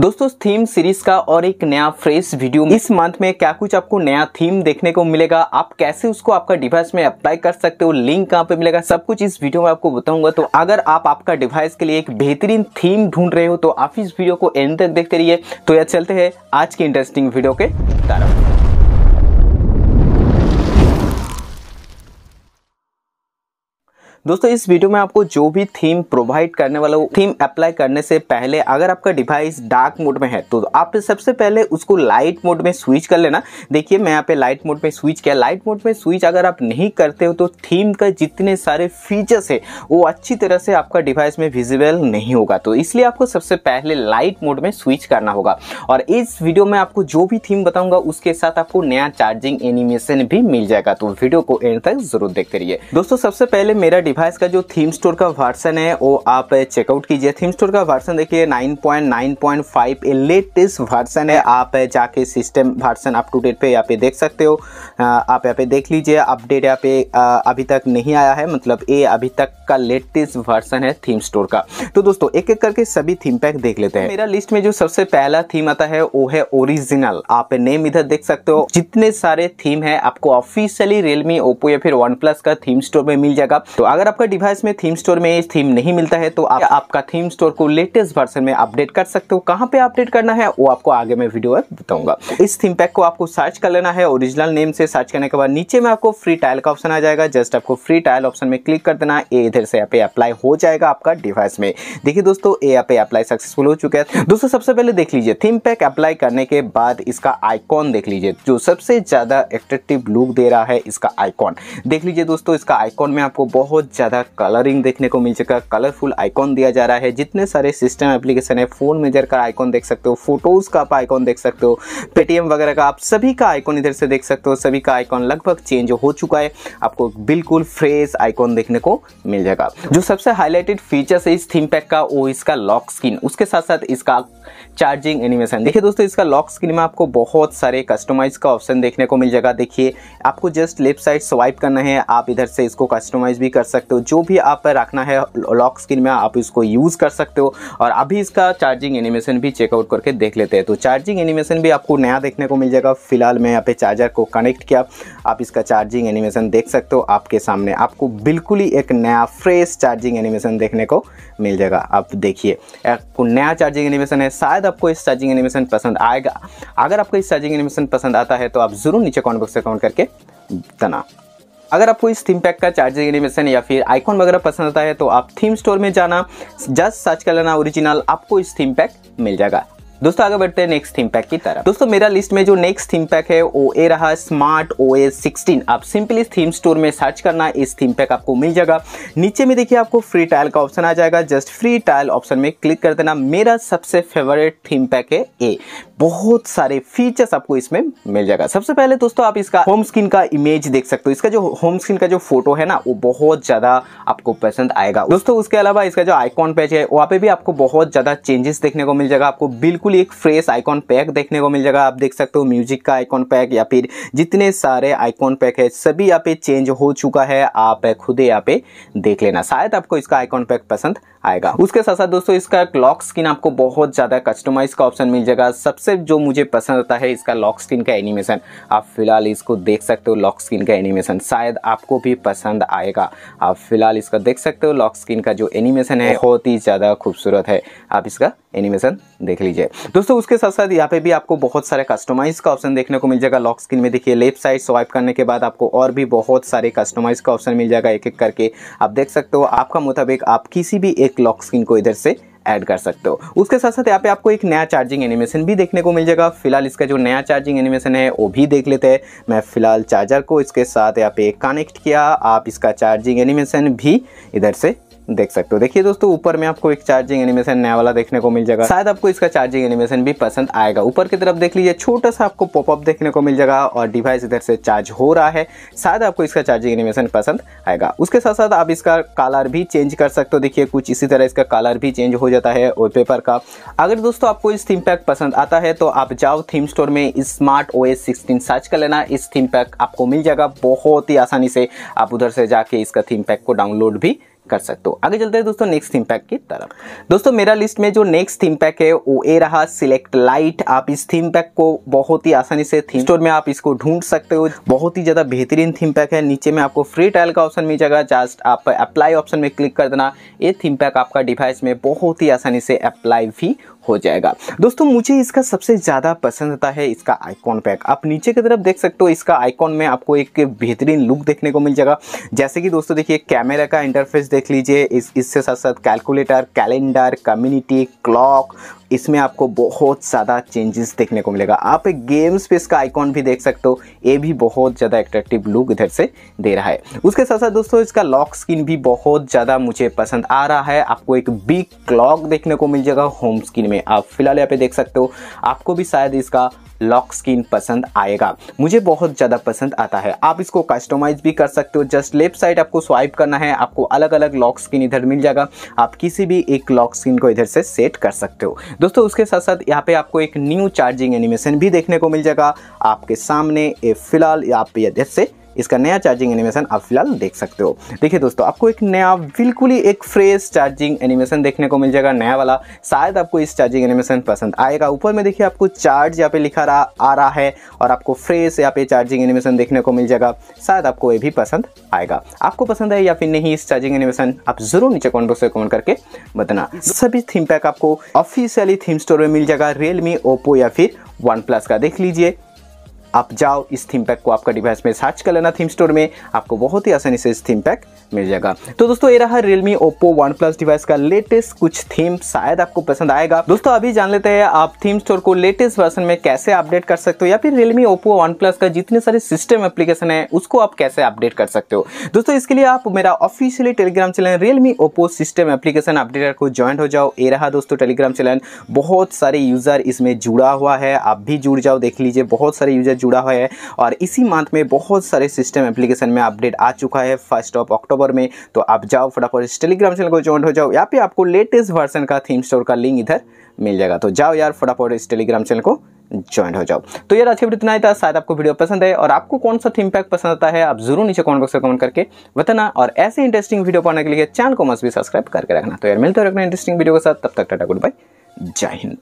दोस्तों theme series का और एक नया फ्रेश वीडियो इस मंथ में क्या कुछ आपको नया थीम देखने को मिलेगा आप कैसे उसको आपका डिवाइस में अप्लाई कर सकते हो लिंक कहाँ पे मिलेगा सब कुछ इस वीडियो में आपको बताऊंगा तो अगर आप आपका डिवाइस के लिए एक बेहतरीन थीम ढूंढ रहे हो तो आप इस वीडियो को एंड तक देखते रहिए तो यह चलते हैं आज की इंटरेस्टिंग वीडियो के तरफ दोस्तों इस वीडियो में आपको जो भी थीम प्रोवाइड करने वाला हो थीम अप्लाई करने से पहले अगर आपका डिवाइस डार्क मोड में है तो आप सबसे पहले उसको लाइट मोड में स्विच कर लेना देखिए मैं यहाँ पे लाइट मोड में स्विच किया लाइट मोड में स्विच अगर आप नहीं करते हो तो थीम का जितने सारे फीचर्स है वो अच्छी तरह से आपका डिवाइस में विजिबल नहीं होगा तो इसलिए आपको सबसे पहले लाइट मोड में स्विच करना होगा और इस वीडियो में आपको जो भी थीम बताऊंगा उसके साथ आपको नया चार्जिंग एनिमेशन भी मिल जाएगा तो वीडियो को एंड तक जरूर देखते रहिए दोस्तों सबसे पहले मेरा डिवाइस का जो थीम स्टोर का वर्सन है वो आप चेकआउट कीजिए थीम स्टोर का वर्सन देखिए 9.9.5 ये लेटेस्ट वर्सन है आप जाके system version up to date पे यहाँ पे देख सकते हो आप यहाँ पे देख लीजिए अपडेट यहाँ पे अभी तक नहीं आया है मतलब ये अभी तक का लेटेस्ट वर्सन है थीम स्टोर का तो दोस्तों एक एक करके सभी थीम पैक देख लेते हैं मेरा लिस्ट में जो सबसे पहला थीम आता है वो है ओरिजिनल आप नेम इधर देख सकते हो जितने सारे थीम है आपको ऑफिशियली रियलमी ओप्पो या फिर वन प्लस का थीम स्टोर में मिल जाएगा तो अगर अगर आपका डिवाइस में थीम स्टोर में थीम नहीं मिलता है तो आप आपका थीम स्टोर को लेटेस्ट वर्सन में अपडेट कर सकते हो कहाँ पे अपडेट करना है वो आपको आगे मैं वीडियो में बताऊंगा इस थीम पैक को आपको सर्च कर लेना है ओरिजिनल नेम से सर्च करने के बाद नीचे में आपको फ्री टायल का ऑप्शन आ जाएगा जस्ट आपको फ्री टायल ऑप्शन में क्लिक कर देना ये इधर से यहाँ पे अप्लाई हो जाएगा आपका डिवाइस में देखिए दोस्तों ये यहाँ पे अप्लाई सक्सेसफुल हो चुका है दोस्तों सबसे पहले देख लीजिए थीम पैक अप्लाई करने के बाद इसका आइकॉन देख लीजिए जो सबसे ज़्यादा एट्रेक्टिव लुक दे रहा है इसका आइकॉन देख लीजिए दोस्तों इसका आइकॉन में आपको बहुत ज़्यादा कलरिंग देखने को मिल चुका कलरफुल आइकॉन दिया जा रहा है जितने सारे सिस्टम एप्लीकेशन है फ़ोन मेजर का आइकॉन देख सकते हो फोटोज़ का आप आइकॉन देख सकते हो पेटीएम वगैरह का आप सभी का आइकॉन इधर से देख सकते हो सभी का आइकॉन लगभग चेंज हो चुका है आपको बिल्कुल फ्रेश आइकॉन देखने को मिल जाएगा जो सबसे हाईलाइटेड फीचर्स है इस थीम पैक का वो इसका लॉक स्क्रीन उसके साथ साथ इसका चार्जिंग एनिमेशन देखिए दोस्तों इसका लॉक स्क्रीन में आपको बहुत सारे कस्टमाइज़ का ऑप्शन देखने को मिल जाएगा देखिए आपको जस्ट लेफ्ट साइड स्वाइप करना है आप इधर से इसको कस्टमाइज़ भी कर सकते सकते हो जो भी आप रखना है लॉक स्क्रीन में आप इसको यूज़ कर सकते हो और अभी इसका चार्जिंग एनिमेशन भी चेकआउट करके देख लेते हैं तो चार्जिंग एनिमेशन भी आपको नया देखने को मिल जाएगा फिलहाल मैं यहाँ पे चार्जर को कनेक्ट किया आप इसका चार्जिंग एनिमेशन देख सकते हो आपके सामने आपको बिल्कुल ही एक नया फ्रेश चार्जिंग एनिमेशन देखने को मिल जाएगा आप देखिए आपको नया चार्जिंग एनिमेशन है शायद आपको इस चार्जिंग एनिमेशन पसंद आएगा अगर आपको इस चार्जिंग एनिमेशन पसंद आता है तो आप ज़रूर नीचे कॉमेंट बॉक्स से कमेंट करके तना अगर आपको इस थीम पैक का चार्जिंग एनिमेशन या फिर आइकॉन वगैरह पसंद आता है तो आप थीम स्टोर में जाना जस्ट सर्च कर लेना ओरिजिनल आपको इस थीम पैक मिल जाएगा दोस्तों आगे बढ़ते हैं नेक्स्ट थीम पैक की तरफ दोस्तों मेरा लिस्ट में जो नेक्स्ट थीम पैक है वो ए रहा स्मार्ट ओ ए सिक्सटीन आप सिंपली थीम स्टोर में सर्च करना इस थीम पैक आपको मिल जाएगा नीचे में देखिए आपको फ्री टायल का ऑप्शन आ जाएगा जस्ट फ्री टायल ऑप्शन में क्लिक कर देना मेरा सबसे फेवरेट थीम पैक है ए बहुत सारे फीचर्स आपको इसमें मिल जाएगा सबसे पहले दोस्तों आप इसका होम स्क्रीन का इमेज देख सकते हो इसका जो होम स्क्रीन का जो फोटो है ना वो बहुत ज्यादा आपको पसंद आएगा दोस्तों उसके अलावा इसका जो आइकॉन पैच है वहाँ पे भी आपको बहुत ज्यादा चेंजेस देखने को मिल जाएगा आपको बिल्कुल एक फ्रेश आइकॉन पैक देखने को मिल जाएगा आप देख सकते हो म्यूजिक का आइकॉन पैक या फिर जितने सारे आइकॉन पैक है सभी यहाँ पे चेंज हो चुका है आप खुद यहाँ पे देख लेना शायद आपको इसका आइकॉन पैक पसंद आएगा उसके साथ साथ दोस्तों इसका क्लॉक स्किन आपको बहुत ज्यादा कस्टमाइज का ऑप्शन मिल जाएगा सबसे सबसे जो मुझे पसंद आता है इसका लॉक स्क्रीन का एनिमेशन आप फिलहाल इसको देख सकते हो लॉक स्क्रीन का एनिमेशन शायद आपको भी पसंद आएगा आप फिलहाल इसका देख सकते हो लॉक स्क्रीन का जो एनिमेशन है बहुत ही ज़्यादा खूबसूरत है आप इसका एनिमेशन देख लीजिए दोस्तों उसके साथ साथ यहाँ पे भी आपको बहुत सारे कस्टमाइज का ऑप्शन देखने को मिल जाएगा लॉक स्क्रीन में देखिए लेफ्ट साइड स्वाइप करने के बाद आपको और भी बहुत सारे कस्टमाइज का ऑप्शन मिल जाएगा एक एक करके आप देख सकते हो आपका मुताबिक आप किसी भी एक लॉक स्क्रीन को इधर से ऐड कर सकते हो उसके साथ साथ यहाँ पे आपको एक नया चार्जिंग एनिमेशन भी देखने को मिल जाएगा फिलहाल इसका जो नया चार्जिंग एनिमेशन है वो भी देख लेते हैं मैं फिलहाल चार्जर को इसके साथ यहाँ पे कनेक्ट किया आप इसका चार्जिंग एनिमेशन भी इधर से देख सकते हो देखिए दोस्तों ऊपर में आपको एक चार्जिंग एनिमेशन नया वाला देखने को मिल जाएगा शायद आपको इसका चार्जिंग एनिमेशन भी पसंद आएगा ऊपर की तरफ देख लीजिए छोटा सा आपको पॉपअप देखने को मिल जाएगा और डिवाइस इधर से चार्ज हो रहा है शायद आपको इसका चार्जिंग एनिमेशन पसंद आएगा उसके साथ साथ आप इसका कलर भी चेंज कर सकते हो देखिए कुछ इसी तरह इसका कलर भी चेंज हो जाता है वॉलपेपर का अगर दोस्तों आपको इस थीम पैक पसंद आता है तो आप जाओ थीम स्टोर में smart O S sixteen search कर लेना इस थीम पैक आपको मिल जाएगा बहुत ही आसानी से आप उधर से जाके इसका थीम पैक को डाउनलोड भी कर सकते हो आगे चलते हैं दोस्तों नेक्स्ट थीम पैक की तरफ दोस्तों मेरा लिस्ट में जो नेक्स्ट थीम पैक है वो ए रहा सिलेक्ट लाइट आप इस थीम पैक को बहुत ही आसानी से थीम स्टोर में आप इसको ढूंढ सकते हो बहुत ही ज़्यादा बेहतरीन थीम पैक है नीचे में आपको फ्री ट्रायल का ऑप्शन मिल जाएगा जस्ट आप अप्लाई ऑप्शन में क्लिक कर देना ये थीम पैक आपका डिवाइस में बहुत ही आसानी से अप्लाई भी हो जाएगा दोस्तों मुझे इसका सबसे ज़्यादा पसंद आता है इसका आइकॉन पैक आप नीचे की तरफ देख सकते हो इसका आइकॉन में आपको एक बेहतरीन लुक देखने को मिल जाएगा जैसे कि दोस्तों देखिए कैमरा का इंटरफेस देख लीजिए इस इससे साथ साथ कैलकुलेटर कैलेंडर कम्युनिटी क्लॉक इसमें आपको बहुत ज़्यादा चेंजेस देखने को मिलेगा आप एक गेम्स पे इसका आइकॉन भी देख सकते हो ये भी बहुत ज़्यादा एट्रेक्टिव लुक इधर से दे रहा है उसके साथ साथ दोस्तों इसका लॉक स्क्रीन भी बहुत ज़्यादा मुझे पसंद आ रहा है आपको एक बिग क्लॉक देखने को मिल जाएगा होम स्क्रीन में आप फिलहाल यहाँ पे देख सकते हो आपको भी शायद इसका लॉक स्किन पसंद आएगा मुझे बहुत ज़्यादा पसंद आता है आप इसको कस्टमाइज भी कर सकते हो जस्ट लेफ्ट साइड आपको स्वाइप करना है आपको अलग अलग लॉक स्किन इधर मिल जाएगा आप किसी भी एक लॉक स्किन को इधर से सेट कर सकते हो दोस्तों उसके साथ साथ यहाँ पे आपको एक न्यू चार्जिंग एनिमेशन भी देखने को मिल जाएगा आपके सामने फिलहाल आप इधर से इसका नया चार्जिंग एनिमेशन आप फिलहाल देख सकते हो देखिए दोस्तों आपको एक नया बिल्कुल ही एक फ्रेश चार्जिंग एनिमेशन देखने को मिल जाएगा नया वाला शायद आपको इस चार्जिंग एनिमेशन पसंद आएगा ऊपर में देखिए आपको चार्ज यहाँ पे लिखा रहा आ रहा है और आपको फ्रेश यहाँ पे चार्जिंग एनिमेशन देखने को मिल जाएगा शायद आपको ये भी पसंद आएगा आपको पसंद है या फिर नहीं इस चार्जिंग एनिमेशन आप जरूर नीचे कॉमेंट बॉक्स में कमेंट करके बताना सभी थीम पैक आपको ऑफिशियली थीम स्टोर में मिल जाएगा रियलमी ओप्पो या फिर वन प्लस का देख लीजिए आप जाओ इस थीम पैक को आपका डिवाइस में सर्च कर लेना थीम स्टोर में आपको बहुत ही आसानी से इस थीम पैक मिल जाएगा तो दोस्तों ये रहा Realme Oppo OnePlus device का लेटेस्ट कुछ थीम शायद आपको पसंद आएगा दोस्तों अभी जान लेते हैं आप थीम स्टोर को लेटेस्ट वर्सन में कैसे अपडेट कर सकते हो या फिर रियलमी ओप्पो वन का जितने सारे सिस्टम एप्लीकेशन है उसको आप कैसे अपडेट कर सकते हो दोस्तों इसके लिए आप मेरा officially Telegram channel Realme Oppo system application updater को ज्वाइन हो जाओ ये रहा दोस्तों टेलीग्राम चैनल बहुत सारे यूजर इसमें जुड़ा हुआ है आप भी जुड़ जाओ देख लीजिए बहुत सारे यूजर जुड़ा हुआ है और इसी मंथ में बहुत सारे सिस्टम एप्लीकेशन में अपडेट आ चुका है फर्स्ट ऑफ अक्टूबर अक्टूबर में तो आप जाओ फटाफट इस टेलीग्राम चैनल को ज्वाइन हो जाओ या फिर आपको लेटेस्ट वर्सन का थीम स्टोर का लिंक इधर मिल जाएगा तो जाओ यार फटाफट इस टेलीग्राम चैनल को ज्वाइन हो जाओ तो यार अच्छी वीडियो इतना ही था शायद आपको वीडियो पसंद है और आपको कौन सा थीम पैक पसंद आता है आप जरूर नीचे कमेंट बॉक्स में कमेंट करके बताना और ऐसे इंटरेस्टिंग वीडियो पाने के लिए चैनल को मस्त भी सब्सक्राइब करके रखना तो यार मिलते रखना इंटरेस्टिंग वीडियो के साथ तब तक टाटा गुड बाय जय हिंद